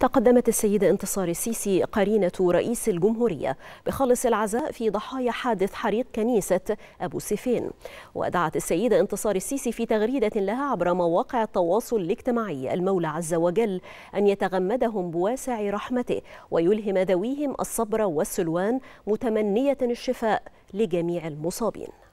تقدمت السيدة انتصار السيسي قرينة رئيس الجمهورية بخالص العزاء في ضحايا حادث حريق كنيسة أبو سيفين ودعت السيدة انتصار السيسي في تغريدة لها عبر مواقع التواصل الاجتماعي المولى عز وجل أن يتغمدهم بواسع رحمته ويلهم ذويهم الصبر والسلوان متمنية الشفاء لجميع المصابين